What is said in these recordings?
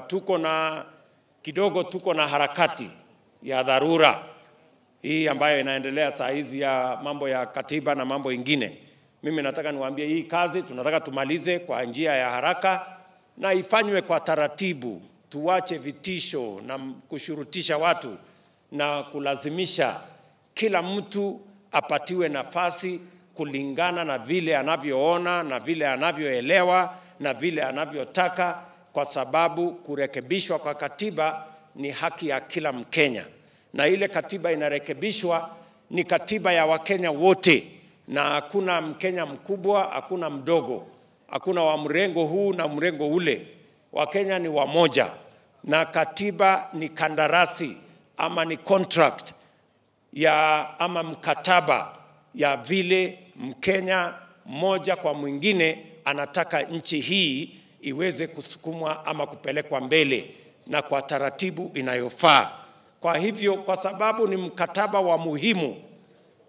Tuko na kidogo, tuko na harakati ya dharura hii ambayo inaendelea saa hizi ya mambo ya katiba na mambo ingine. Mimi nataka niwaambie hii kazi tunataka tumalize kwa njia ya haraka na ifanywe kwa taratibu. Tuache vitisho na kushurutisha watu na kulazimisha kila mtu apatiwe nafasi kulingana na vile anavyoona na vile anavyoelewa na vile anavyotaka kwa sababu kurekebishwa kwa katiba ni haki ya kila Mkenya, na ile katiba inarekebishwa ni katiba ya Wakenya wote, na hakuna Mkenya mkubwa, hakuna mdogo, hakuna wa mrengo huu na mrengo ule. Wakenya ni wamoja, na katiba ni kandarasi ama ni contract ya ama mkataba ya vile Mkenya mmoja kwa mwingine anataka nchi hii iweze kusukumwa ama kupelekwa mbele na kwa taratibu inayofaa. Kwa hivyo, kwa sababu ni mkataba wa muhimu,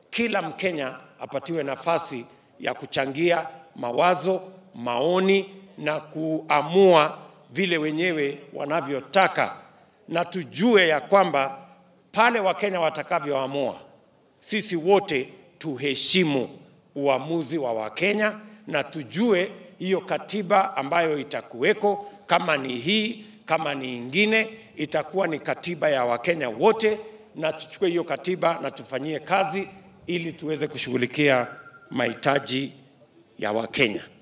kila Mkenya apatiwe nafasi ya kuchangia mawazo, maoni na kuamua vile wenyewe wanavyotaka, na tujue ya kwamba pale Wakenya watakavyoamua, sisi wote tuheshimu uamuzi wa Wakenya na tujue hiyo katiba ambayo itakuweko, kama ni hii, kama ni ingine, itakuwa ni katiba ya Wakenya wote, na tuchukue hiyo katiba na tufanyie kazi ili tuweze kushughulikia mahitaji ya Wakenya.